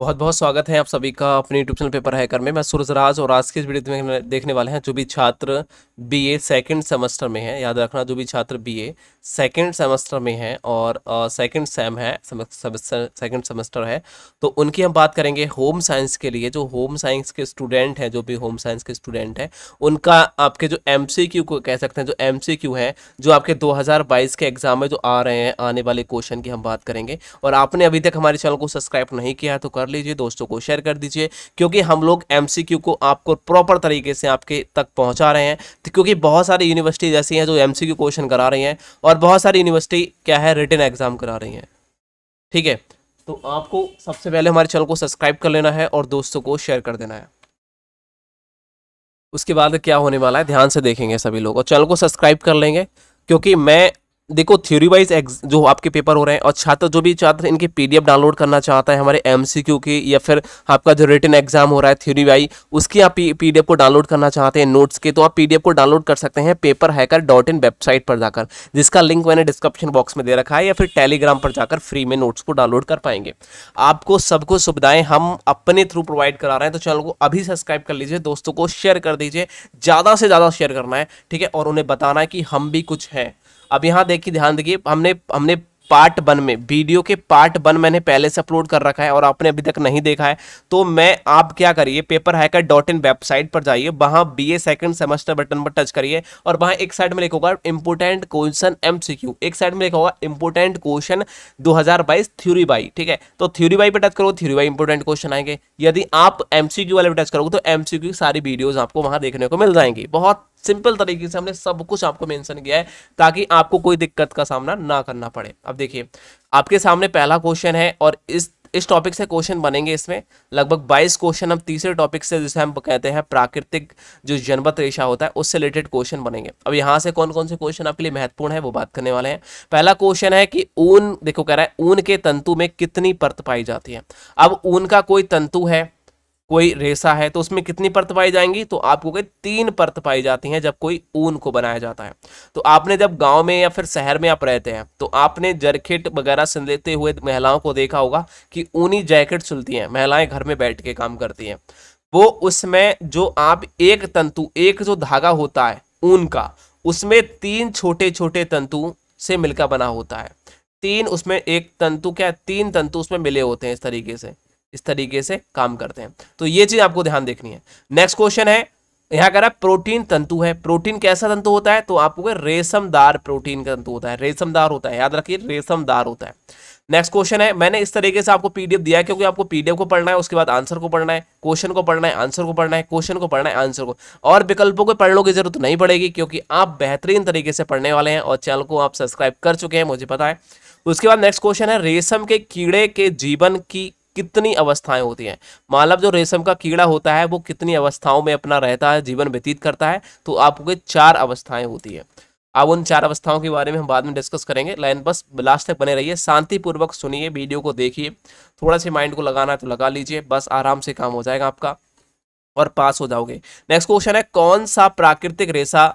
बहुत बहुत स्वागत है आप सभी का अपने यूट्यूब चैनल पेपर हैकर में मैं सूरजराज और आज के इस वीडियो में देखने वाले हैं जो भी छात्र बीए सेकंड सेमेस्टर में है याद रखना जो भी छात्र बीए सेकंड सेमेस्टर में है और सेकंड सेम है सेकंड सेमेस्टर है तो उनकी हम बात करेंगे होम साइंस के लिए जो होम साइंस के स्टूडेंट हैं जो भी होम साइंस के स्टूडेंट हैं उनका आपके जो एम को कह सकते हैं जो एम है जो आपके दो के एग्जाम में जो आ रहे हैं आने वाले क्वेश्चन की हम बात करेंगे और आपने अभी तक हमारे चैनल को सब्सक्राइब नहीं किया है तो कर कर लीजिए दोस्तों को शेयर कर दीजिए क्योंकि हम लोग एम को आपको प्रॉपर तरीके से आपके तक पहुँचा रहे हैं तो क्योंकि बहुत सारी यूनिवर्सिटीज ऐसी हैं जो एम क्वेश्चन करा रही हैं और बहुत सारी यूनिवर्सिटी क्या है रिटर्न एग्जाम करा रही हैं ठीक है तो आपको सबसे पहले हमारे चैनल को सब्सक्राइब कर लेना है और दोस्तों को शेयर कर देना है उसके बाद क्या होने वाला है ध्यान से देखेंगे सभी लोग और चैनल को सब्सक्राइब कर लेंगे क्योंकि मैं देखो थ्योरी वाइज जो आपके पेपर हो रहे हैं और छात्र जो भी छात्र इनके पीडीएफ डाउनलोड करना चाहता है हमारे एमसीक्यू की या फिर आपका जो रिटर्न एग्जाम हो रहा है थ्योरी वाइज उसकी आप पीडीएफ को डाउनलोड करना चाहते हैं नोट्स के तो आप पीडीएफ को डाउनलोड कर सकते हैं paper hacker dot in website पर जाकर जिसका लिंक मैंने डिस्क्रिप्शन बॉक्स में दे रखा है या फिर टेलीग्राम पर जाकर फ्री में नोट्स को डाउनलोड कर पाएंगे आपको सबको सुविधाएं हम अपने थ्रू प्रोवाइड करा रहे हैं तो चैनल को अभी सब्सक्राइब कर लीजिए दोस्तों को शेयर कर दीजिए ज़्यादा से ज़्यादा शेयर करना है ठीक है और उन्हें बताना है कि हम भी कुछ हैं अब यहाँ देखिए ध्यान देखिए हमने हमने पार्ट वन में वीडियो के पार्ट वन मैंने पहले से अपलोड कर रखा है और आपने अभी तक नहीं देखा है तो मैं आप क्या करिए paper hacker dot in website पर जाइए वहाँ B A second semester button पर टच करिए और वहाँ एक साइड में लिखा होगा इंपोर्टेंट क्वेश्चन एम एक साइड में लिखा होगा इंपोर्टेंट क्वेश्चन दो हज़ार बाईस थ्यूरी बाई ठीक है तो थ्यूरी बाई पर टच करोगे थ्यूरी बाई इंपोर्टेंट क्वेश्चन आएंगे यदि आप एम वाले पर टच करोगे तो एम की सारी वीडियोज़ आपको वहाँ देखने को मिल जाएंगी बहुत सिंपल तरीके से हमने सब कुछ आपको मेंशन किया है ताकि आपको कोई दिक्कत का सामना ना करना पड़े अब देखिए आपके सामने पहला क्वेश्चन है और इस इस टॉपिक से क्वेश्चन बनेंगे इसमें लगभग 22 क्वेश्चन हम तीसरे टॉपिक से जिसे हम कहते हैं प्राकृतिक जो जनमत रेशा होता है उससे रिलेटेड क्वेश्चन बनेंगे अब यहाँ से कौन कौन से क्वेश्चन आपके लिए महत्वपूर्ण है वो बात करने वाले हैं पहला क्वेश्चन है कि ऊन देखो कह रहा है ऊन के तंतु में कितनी परत पाई जाती है अब ऊन का कोई तंतु है कोई रेसा है तो उसमें कितनी परत पाई जाएंगी तो आपको कहीं तीन परत पाई जाती हैं जब कोई ऊन को बनाया जाता है तो आपने जब गांव में या फिर शहर में आप रहते हैं तो आपने जरखेट वगैरह लेते हुए महिलाओं को देखा होगा कि ऊनी जैकेट सुलती हैं महिलाएं घर में बैठ के काम करती हैं वो उसमें जो आप एक तंतु एक जो धागा होता है ऊन का उसमें तीन छोटे छोटे तंतु से मिलकर बना होता है तीन उसमें एक तंतु क्या तीन तंतु उसमें मिले होते हैं इस तरीके से इस तरीके से काम करते हैं तो ये चीज़ आपको ध्यान देखनी है नेक्स्ट क्वेश्चन है यहाँ कह रहा है प्रोटीन तंतु है प्रोटीन कैसा तंतु होता है तो आपको रेशमदार प्रोटीन का तंतु होता है रेशमदार होता है याद रखिए रेशमदार होता है नेक्स्ट क्वेश्चन है मैंने इस तरीके से आपको पीडीएफ दिया क्योंकि आपको पीडीएफ को पढ़ना है उसके बाद आंसर को पढ़ना है क्वेश्चन को पढ़ना है आंसर को पढ़ना है क्वेश्चन को पढ़ना है आंसर को और विकल्पों को पढ़ने की जरूरत नहीं पड़ेगी क्योंकि आप बेहतरीन तरीके से पढ़ने वाले हैं और चैनल को आप सब्सक्राइब कर चुके हैं मुझे पता है उसके बाद नेक्स्ट क्वेश्चन है रेशम के कीड़े के जीवन की कितनी अवस्थाएं होती हैं मानव जो रेशम का कीड़ा होता है वो कितनी अवस्थाओं में अपना रहता है जीवन व्यतीत करता है तो आपके चार अवस्थाएं होती है अब उन चार अवस्थाओं के बारे में हम बाद में डिस्कस करेंगे लाइन बस लास्ट तक बने रहिए शांतिपूर्वक सुनिए वीडियो को देखिए थोड़ा सा माइंड को लगाना है तो लगा लीजिए बस आराम से काम हो जाएगा आपका और पास हो जाओगे नेक्स्ट क्वेश्चन है कौन सा प्राकृतिक रेशा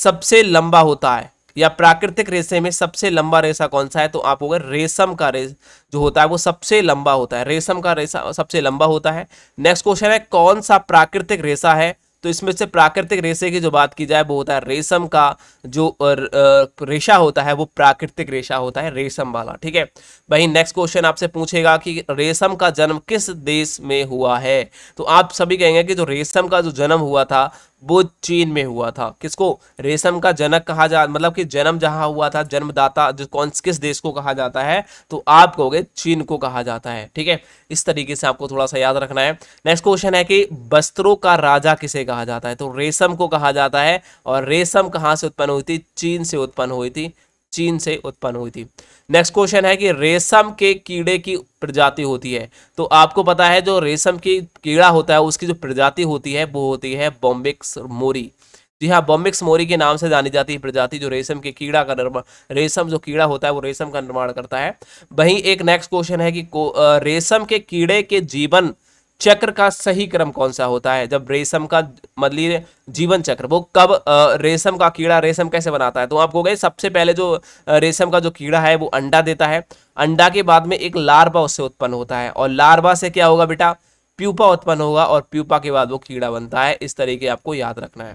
सबसे लंबा होता है या प्राकृतिक रेशे में सबसे लंबा रेशा कौन सा है तो आप होगा रेशम का जो होता है वो सबसे लंबा होता है रेशम का रेशा सबसे लंबा होता है नेक्स्ट क्वेश्चन है कौन सा प्राकृतिक रेशा है तो इसमें से प्राकृतिक रेशे की जो बात की जाए वो होता है रेशम का जो रेशा होता है वो प्राकृतिक रेशा होता है रेशम वाला ठीक है भाई नेक्स्ट क्वेश्चन आपसे पूछेगा कि रेशम का जन्म किस देश में हुआ है तो आप सभी कहेंगे कि जो रेशम का जो जन्म हुआ था वो चीन में हुआ था किसको रेशम का जनक कहा जा मतलब कि जन्म जहां हुआ था जन्मदाता जो कौन किस देश को कहा जाता है तो आप कहोगे चीन को कहा जाता है ठीक है इस तरीके से आपको थोड़ा सा याद रखना है नेक्स्ट क्वेश्चन है कि वस्त्रों का राजा किसे कहा जाता है तो रेशम को कहा जाता है और रेशम कहाँ से उत्पन्न हुई थी चीन से उत्पन्न हुई थी चीन से उत्पन्न हुई थी नेक्स्ट क्वेश्चन है कि रेशम के कीड़े की प्रजाति होती है तो आपको पता है जो रेशम की कीड़ा होता है उसकी जो प्रजाति होती है वो होती है बॉम्बिक्स मोरी जी हाँ बॉम्बिक्स मोरी के नाम से जानी जाती है प्रजाति जो रेशम के कीड़ा का निर्माण रेशम जो कीड़ा होता है वो रेशम का निर्माण करता है वहीं एक नेक्स्ट क्वेश्चन है कि रेशम के कीड़े के जीवन चक्र का सही क्रम कौन सा होता है जब रेशम का मतलब जीवन चक्र वो कब रेशम का कीड़ा रेशम कैसे बनाता है तो आपको गए सबसे पहले जो रेशम का जो कीड़ा है वो अंडा देता है अंडा के बाद में एक लार्वा उससे उत्पन्न होता है और लार्वा से क्या होगा बेटा प्यूपा उत्पन्न होगा और प्यूपा के बाद वो कीड़ा बनता है इस तरीके आपको याद रखना है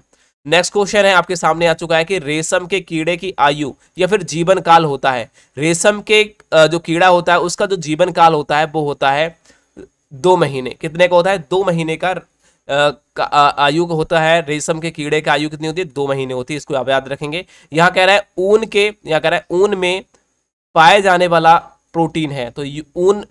नेक्स्ट क्वेश्चन है आपके सामने आ चुका है कि रेशम के कीड़े की आयु या फिर जीवन काल होता है रेशम के जो कीड़ा होता है उसका जो जीवन काल होता है वो होता है दो महीने कितने का होता है दो महीने का आयु होता है रेशम के कीड़े का आयु कितनी होती है दो महीने होती है इसको आप याद रखेंगे यहाँ कह रहा है ऊन के यहाँ कह रहा है ऊन में पाए जाने वाला प्रोटीन है तो ऊन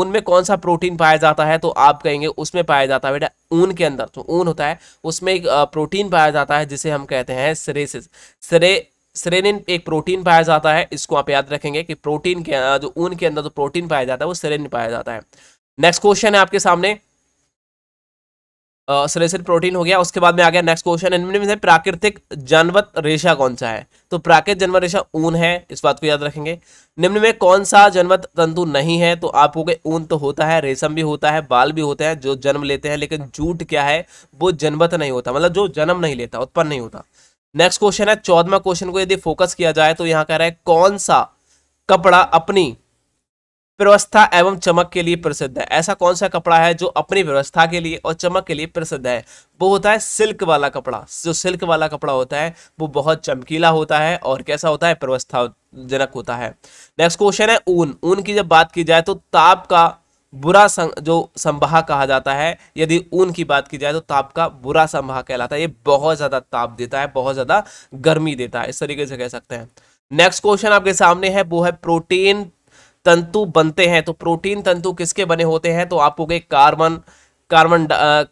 ऊन में कौन सा प्रोटीन पाया जाता है तो आप कहेंगे उसमें पाया जाता है बेटा ऊन के अंदर तो ऊन होता है उसमें एक प्रोटीन पाया जाता है जिसे हम कहते हैं सरेसिस सरे सरेनिन एक प्रोटीन पाया जाता है इसको आप याद रखेंगे कि प्रोटीन के जो ऊन के अंदर जो प्रोटीन पाया जाता है वो सरेनिन पाया जाता है नेक्स्ट क्वेश्चन है आपके सामने सलेसिड uh, प्रोटीन हो गया उसके बाद में आ गया नेक्स्ट क्वेश्चन इनमें से प्राकृतिक जनवत रेशा कौन सा है तो प्राकृतिक जनवत रेशा ऊन है इस बात को याद रखेंगे निम्न में कौन सा जनवत तंतु नहीं है तो आप हो गए ऊन तो होता है रेशम भी होता है बाल भी होते हैं जो जन्म लेते हैं लेकिन जूट क्या है वो जनवत नहीं होता मतलब जो जन्म नहीं लेता उत्पन्न नहीं होता नेक्स्ट क्वेश्चन है चौदवा क्वेश्चन को यदि फोकस किया जाए तो यहाँ कह रहा है कौन सा कपड़ा अपनी व्यवस्था एवं चमक के लिए प्रसिद्ध है ऐसा कौन सा कपड़ा है जो अपनी व्यवस्था के लिए और चमक के लिए प्रसिद्ध है वो होता है सिल्क वाला कपड़ा जो सिल्क वाला कपड़ा होता है वो बहुत चमकीला होता है और कैसा होता है प्रवस्थाजनक जनक होता है नेक्स्ट क्वेश्चन है ऊन ऊन की जब बात की जाए तो ताप का बुरा सं, जो संभा कहा जाता है यदि ऊन की बात की जाए तो ताप का बुरा संभा कहलाता है ये बहुत ज़्यादा ताप देता है बहुत ज़्यादा गर्मी देता है इस तरीके से कह सकते हैं नेक्स्ट क्वेश्चन आपके सामने है वो है प्रोटीन तंतु बनते हैं तो प्रोटीन तंतु किसके बने होते हैं तो आपको गए कार्बन कार्बन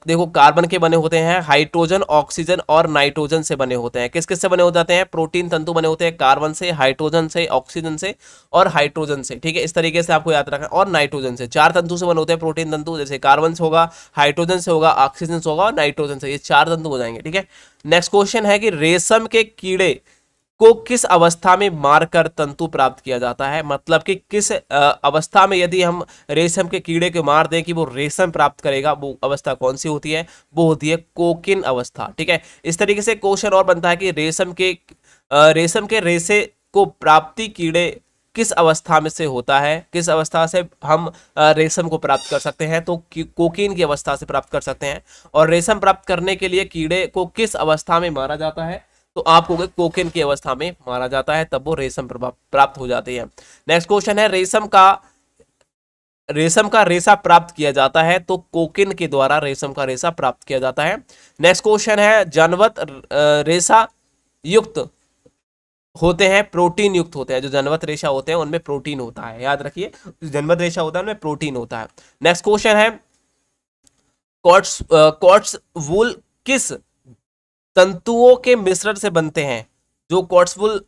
देखो कार्बन के बने होते हैं हाइड्रोजन ऑक्सीजन और नाइट्रोजन से बने होते हैं किस किस से बने हो जाते हैं प्रोटीन तंतु बने होते हैं कार्बन से हाइड्रोजन से ऑक्सीजन से और हाइड्रोजन से ठीक है इस तरीके से आपको याद रखना और नाइट्रोजन से चार तंतु से बने होते हैं प्रोटीन तंतु जैसे कार्बन से होगा हाइड्रोजन से होगा ऑक्सीजन से होगा और नाइट्रोजन से ये चार तंतु हो जाएंगे ठीक है नेक्स्ट क्वेश्चन है कि रेशम के कीड़े को किस अवस्था में मारकर तंतु प्राप्त किया जाता है मतलब कि किस अवस्था में यदि हम रेशम के कीड़े को मार दें कि वो रेशम प्राप्त करेगा वो अवस्था कौन सी होती है वो होती है कोकिन अवस्था ठीक है इस तरीके से क्वेश्चन और बनता है कि रेशम के रेशम के रेसे को प्राप्ति कीड़े किस अवस्था में से होता है किस अवस्था से हम रेशम को प्राप्त कर सकते हैं तो कोकीन की अवस्था से प्राप्त कर सकते हैं और रेशम प्राप्त करने के लिए कीड़े को किस अवस्था में मारा जाता है तो आपको कोकेन की अवस्था में मारा जाता है तब वो रेशम प्राप्त हो जाते हैं नेक्स्ट क्वेश्चन है रेशम का रेशम का रेशा प्राप्त किया जाता है तो कोकिन के द्वारा रेशम का रेशा प्राप्त किया जाता है नेक्स्ट क्वेश्चन है जनवत रेशा युक्त होते हैं प्रोटीन युक्त होते हैं जो जनवत रेशा होते हैं उनमें प्रोटीन होता है याद रखिए जनवत रेशा होता है उनमें प्रोटीन होता है नेक्स्ट क्वेश्चन है कॉट्स कॉट्स वूल किस तंतुओं के मिश्रण से बनते हैं जो कॉट्सवुल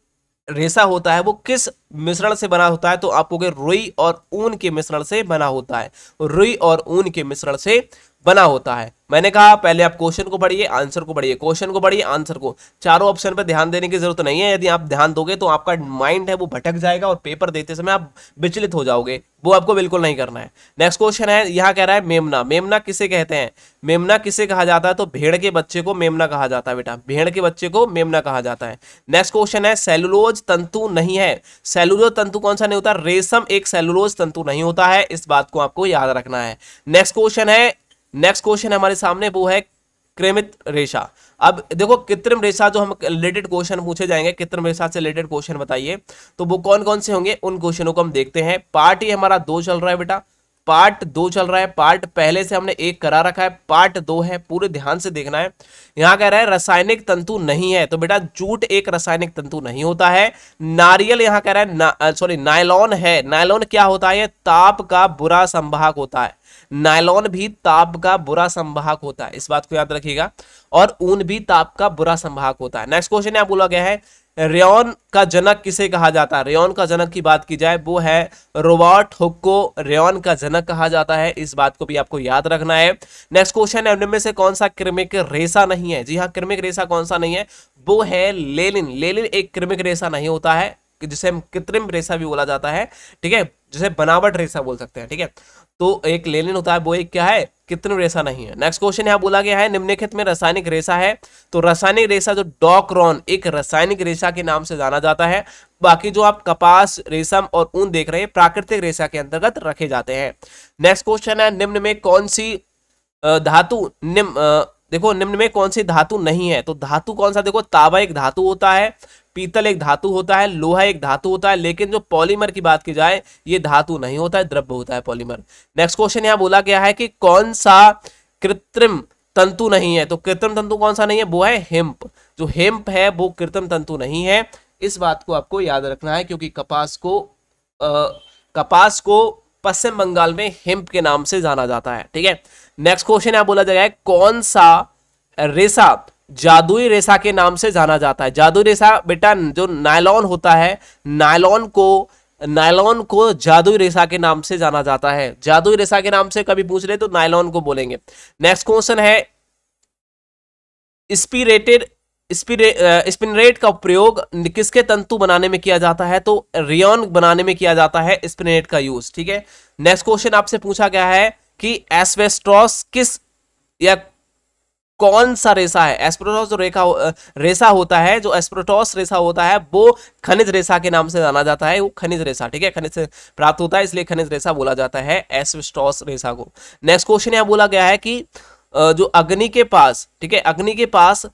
रेसा होता है वो किस मिश्रण से बना होता है तो आपको रुई और ऊन के मिश्रण से बना होता है रुई और ऊन के मिश्रण से बना होता है मैंने कहा पहले आप क्वेश्चन को पढ़िए आंसर को पढ़िए क्वेश्चन को पढ़िए आंसर को चारों ऑप्शन पर ध्यान देने की जरूरत नहीं है यदि आप ध्यान दोगे तो आपका माइंड है वो भटक जाएगा और पेपर देते समय आप विचलित हो जाओगे वो आपको बिल्कुल नहीं करना है नेक्स्ट क्वेश्चन है यहाँ कह रहा है मेमना मेमना किसे कहते हैं मेमना किसे कहा जाता है तो भेड़ के बच्चे को मेमना कहा जाता है बेटा भेड़ के बच्चे को मेमना कहा जाता है नेक्स्ट क्वेश्चन है सेलुलोज तंतु नहीं है सेलुलोज तंतु कौन सा नहीं होता रेशम एक सेलुलोज तंतु नहीं होता है इस बात को आपको याद रखना है नेक्स्ट क्वेश्चन है नेक्स्ट क्वेश्चन हमारे सामने वो है कृमित रेशा अब देखो कृत्रिम रेशा जो हम रिलेटेड क्वेश्चन पूछे जाएंगे कृत्रिम रेशा से रिलेटेड क्वेश्चन बताइए तो वो कौन कौन से होंगे उन क्वेश्चनों को हम देखते हैं पार्ट ये हमारा दो चल रहा है बेटा पार्ट दो चल रहा है पार्ट पहले से हमने एक करा रखा है पार्ट दो है पूरे ध्यान से देखना है यहां कह रहा है रासायनिक तंतु नहीं है तो बेटा जूट एक रासायनिक तंतु नहीं होता है नारियल यहाँ कह रहा है ना, सॉरी नायलॉन है नायलॉन क्या होता है ताप का बुरा संभाग होता है नायलॉन भी ताप का बुरा संभाग होता है इस बात को याद रखिएगा और ऊन भी ताप का बुरा संभाग होता है नेक्स्ट क्वेश्चन यहां बोला गया है रेन का जनक किसे कहा जाता है रेन का जनक की बात की जाए वो है रोबर्ट हुक को रेन का जनक कहा जाता है इस बात को भी आपको याद रखना है नेक्स्ट क्वेश्चन है उनमें से कौन सा क्रिमिक रेसा नहीं है जी हाँ क्रिमिक रेसा कौन सा नहीं है वो है लेलिन लेलिन एक क्रिमिक रेसा नहीं होता है जिसे हम कृत्रिम रेसा भी बोला जाता है ठीक है जिसे बनावट रेसा बोल सकते हैं ठीक है तो एक लेनिन होता है वो एक क्या है कितने रेसा नहीं है नेक्स्ट क्वेश्चन यहाँ बोला गया है निम्नलिखित में रासायनिक रेसा है तो रासायनिक रेसा जो डॉक्रॉन एक रासायनिक रेसा के नाम से जाना जाता है बाकी जो आप कपास रेशम और ऊन देख रहे हैं प्राकृतिक रेशा के अंतर्गत रखे जाते हैं नेक्स्ट क्वेश्चन है निम्न में कौन सी धातु निम्न देखो निम्न में कौन सी धातु नहीं है तो धातु कौन सा देखो तांबा एक धातु होता है पीतल एक धातु होता है लोहा एक धातु होता है लेकिन जो पॉलीमर की बात की जाए ये धातु नहीं होता है द्रव्य होता है पॉलीमर नेक्स्ट क्वेश्चन यहाँ बोला गया है कि कौन सा कृत्रिम तंतु नहीं है तो कृत्रिम तंतु कौन सा नहीं है वो है हेम्प जो हेम्प है वो कृत्रिम तंतु नहीं है इस बात को आपको याद रखना है क्योंकि कपास को आ, कपास को पश्चिम बंगाल में हेम्प के नाम से जाना जाता है ठीक है नेक्स्ट क्वेश्चन यहां बोला जाएगा कौन सा रेसा जादुई रेसा के नाम से जाना जाता है जादुई रेसा बेटा जो नायलॉन होता है नायलॉन को नायलॉन को जादुई रेसा के नाम से जाना जाता है जादुई रेसा के नाम से कभी पूछ रहे तो नायलॉन को बोलेंगे नेक्स्ट क्वेश्चन है स्पिरेटेड स्पिनरेट का प्रयोग किसके तंतु बनाने में किया जाता है तो रियॉन बनाने में किया जाता है स्पिनरेट का यूज ठीक है नेक्स्ट क्वेश्चन आपसे पूछा गया है कि एस्बेस्टॉस किस या कौन सा रेसा है एस्प्रोटॉस जो रेखा रेसा होता है जो एस्प्रोटॉस रेसा होता है वो खनिज रेसा के नाम से जाना जाता है वो खनिज रेसा ठीक है खनिज से प्राप्त होता है इसलिए खनिज रेसा बोला जाता है एस्बेस्टॉस रेसा को नेक्स्ट क्वेश्चन यहाँ बोला गया है कि जो अग्नि के पास ठीक है अग्नि के पास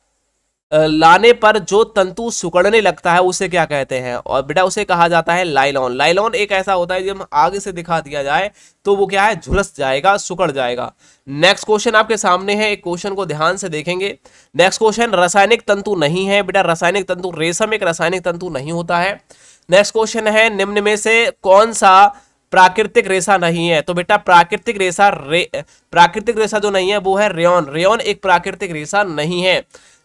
लाने पर जो तंतु सुकड़ने लगता है उसे क्या कहते हैं और बेटा उसे कहा जाता है लाइलॉन लाइलॉन एक ऐसा होता है जब आगे से दिखा दिया जाए तो वो क्या है झुलस जाएगा सुकड़ जाएगा नेक्स्ट क्वेश्चन आपके सामने है एक क्वेश्चन को ध्यान से देखेंगे नेक्स्ट क्वेश्चन रासायनिक तंतु नहीं है बेटा रासायनिक तंतु रेशम एक रासायनिक तंतु नहीं होता है नेक्स्ट क्वेश्चन है निम्न में से कौन सा प्राकृतिक रेशा नहीं है तो बेटा प्राकृतिक रेशा रे प्राकृतिक रेशा जो नहीं है वो है रेन रेन एक प्राकृतिक रेशा नहीं है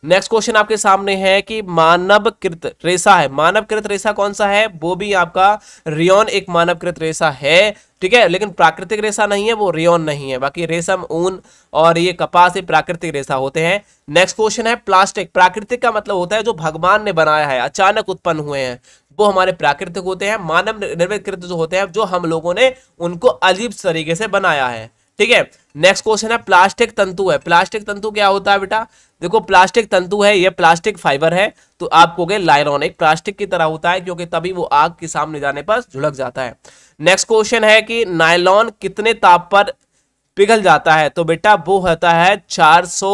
नेक्स्ट क्वेश्चन आपके सामने है कि मानव कृत रेसा है मानव कृत रेसा कौन सा है वो भी आपका रियोन एक मानव कृत रेसा है ठीक है लेकिन प्राकृतिक रेसा नहीं है वो रियोन नहीं है बाकी रेशम ऊन और ये कपास ये प्राकृतिक रेसा होते हैं नेक्स्ट क्वेश्चन है प्लास्टिक प्राकृतिक का मतलब होता है जो भगवान ने बनाया है अचानक उत्पन्न हुए हैं वो हमारे प्राकृतिक होते हैं मानव निर्मित कृत जो होते हैं जो हम लोगों ने उनको अजीब तरीके से बनाया है ठीक है नेक्स्ट क्वेश्चन है प्लास्टिक तंतु है प्लास्टिक तंतु क्या होता है बेटा देखो प्लास्टिक तंतु है यह प्लास्टिक फाइबर है तो आप कहोगे एक प्लास्टिक की तरह होता है क्योंकि तभी वो आग के सामने जाने पर झुलक जाता है नेक्स्ट क्वेश्चन है कि नायलॉन कितने ताप पर पिघल जाता है तो बेटा वो होता है चार सौ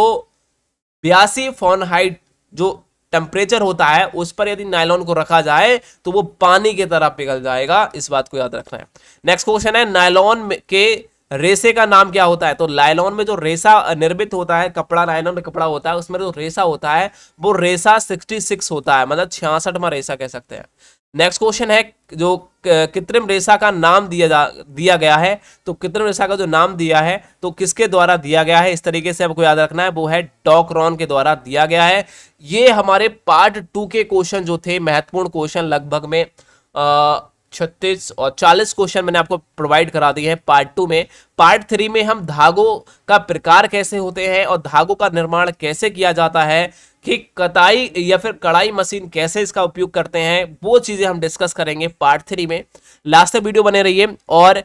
बयासी फॉनहाइट जो टेम्परेचर होता है उस पर यदि नायलॉन को रखा जाए तो वो पानी की तरह पिघल जाएगा इस बात को याद रखना है नेक्स्ट क्वेश्चन है नायलॉन के रेसे का नाम क्या होता है तो लाइलॉन में जो रेसा निर्मित होता है कपड़ा लाइलॉन कपड़ा होता है उसमें जो रेसा होता है वो रेसा 66 होता है मतलब छियासठवा रेसा कह सकते हैं नेक्स्ट क्वेश्चन है जो कृत्रिम रेसा का नाम दिया जा दिया गया है तो कृत्रिम रेसा का जो नाम दिया है तो किसके द्वारा दिया गया है इस तरीके से आपको याद रखना है वो है डॉक्रॉन के द्वारा दिया गया है ये हमारे पार्ट टू के क्वेश्चन जो थे महत्वपूर्ण क्वेश्चन लगभग में आ, छत्तीस और चालीस क्वेश्चन मैंने आपको प्रोवाइड करा दिए हैं पार्ट टू में पार्ट थ्री में हम धागों का प्रकार कैसे होते हैं और धागों का निर्माण कैसे किया जाता है कि कताई या फिर कढ़ाई मशीन कैसे इसका उपयोग करते हैं वो चीज़ें हम डिस्कस करेंगे पार्ट थ्री में लास्ट तक वीडियो बने रहिए और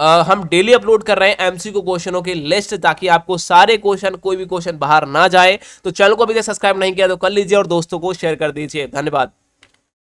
आ, हम डेली अपलोड कर रहे हैं को क्वेश्चनों की लिस्ट ताकि आपको सारे क्वेश्चन कोई भी क्वेश्चन बाहर ना जाए तो चैनल को अभी सब्सक्राइब नहीं किया तो कर लीजिए और दोस्तों को शेयर कर दीजिए धन्यवाद